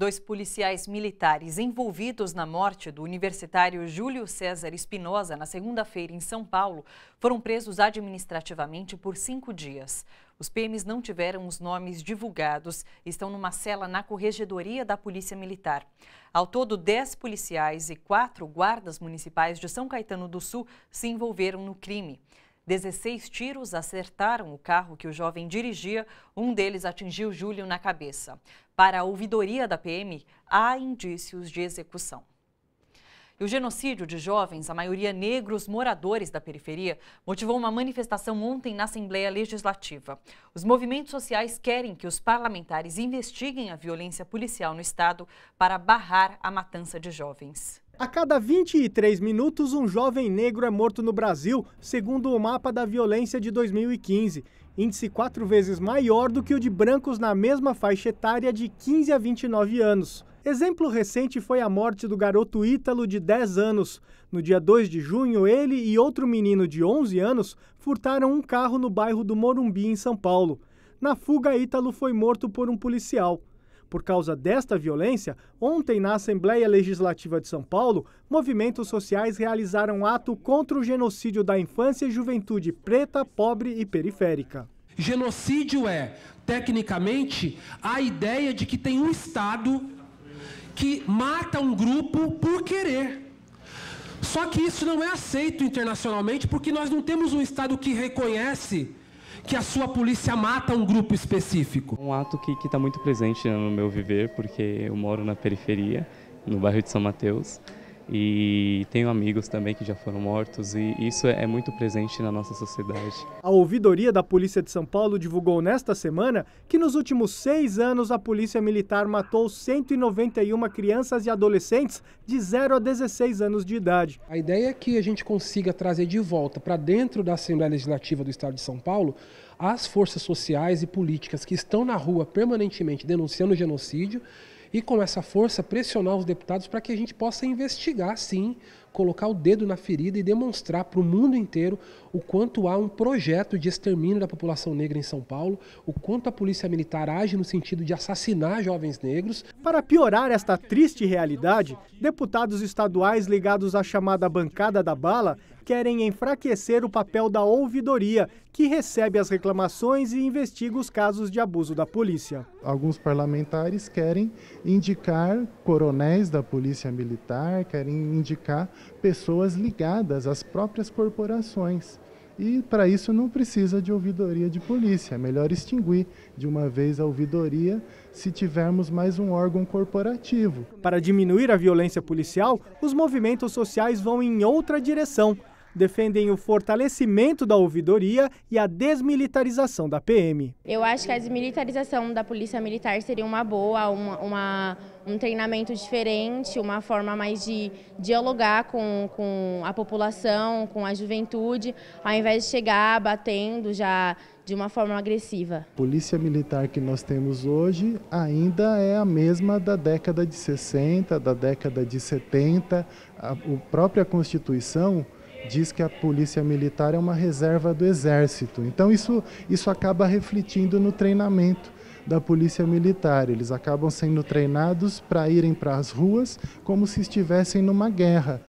Dois policiais militares envolvidos na morte do universitário Júlio César Espinosa na segunda-feira em São Paulo foram presos administrativamente por cinco dias. Os PMs não tiveram os nomes divulgados e estão numa cela na Corregedoria da Polícia Militar. Ao todo, dez policiais e quatro guardas municipais de São Caetano do Sul se envolveram no crime. 16 tiros acertaram o carro que o jovem dirigia, um deles atingiu Júlio na cabeça. Para a ouvidoria da PM, há indícios de execução. E o genocídio de jovens, a maioria negros moradores da periferia, motivou uma manifestação ontem na Assembleia Legislativa. Os movimentos sociais querem que os parlamentares investiguem a violência policial no Estado para barrar a matança de jovens. A cada 23 minutos, um jovem negro é morto no Brasil, segundo o mapa da violência de 2015, índice quatro vezes maior do que o de brancos na mesma faixa etária de 15 a 29 anos. Exemplo recente foi a morte do garoto Ítalo de 10 anos. No dia 2 de junho, ele e outro menino de 11 anos furtaram um carro no bairro do Morumbi, em São Paulo. Na fuga, Ítalo foi morto por um policial. Por causa desta violência, ontem na Assembleia Legislativa de São Paulo, movimentos sociais realizaram ato contra o genocídio da infância e juventude preta, pobre e periférica. Genocídio é, tecnicamente, a ideia de que tem um Estado que mata um grupo por querer. Só que isso não é aceito internacionalmente porque nós não temos um Estado que reconhece que a sua polícia mata um grupo específico. Um ato que está muito presente no meu viver, porque eu moro na periferia, no bairro de São Mateus e tenho amigos também que já foram mortos e isso é muito presente na nossa sociedade. A ouvidoria da Polícia de São Paulo divulgou nesta semana que nos últimos seis anos a Polícia Militar matou 191 crianças e adolescentes de 0 a 16 anos de idade. A ideia é que a gente consiga trazer de volta para dentro da Assembleia Legislativa do Estado de São Paulo as forças sociais e políticas que estão na rua permanentemente denunciando o genocídio e com essa força pressionar os deputados para que a gente possa investigar, sim, colocar o dedo na ferida e demonstrar para o mundo inteiro o quanto há um projeto de extermínio da população negra em São Paulo, o quanto a polícia militar age no sentido de assassinar jovens negros. Para piorar esta triste realidade, deputados estaduais ligados à chamada bancada da bala querem enfraquecer o papel da ouvidoria, que recebe as reclamações e investiga os casos de abuso da polícia. Alguns parlamentares querem indicar coronéis da polícia militar, querem indicar pessoas ligadas às próprias corporações. E para isso não precisa de ouvidoria de polícia, é melhor extinguir de uma vez a ouvidoria se tivermos mais um órgão corporativo. Para diminuir a violência policial, os movimentos sociais vão em outra direção defendem o fortalecimento da ouvidoria e a desmilitarização da PM. Eu acho que a desmilitarização da polícia militar seria uma boa, uma, uma, um treinamento diferente, uma forma mais de dialogar com, com a população, com a juventude, ao invés de chegar batendo já de uma forma agressiva. A polícia militar que nós temos hoje ainda é a mesma da década de 60, da década de 70. A, a própria Constituição diz que a polícia militar é uma reserva do exército. Então isso, isso acaba refletindo no treinamento da polícia militar. Eles acabam sendo treinados para irem para as ruas como se estivessem numa guerra.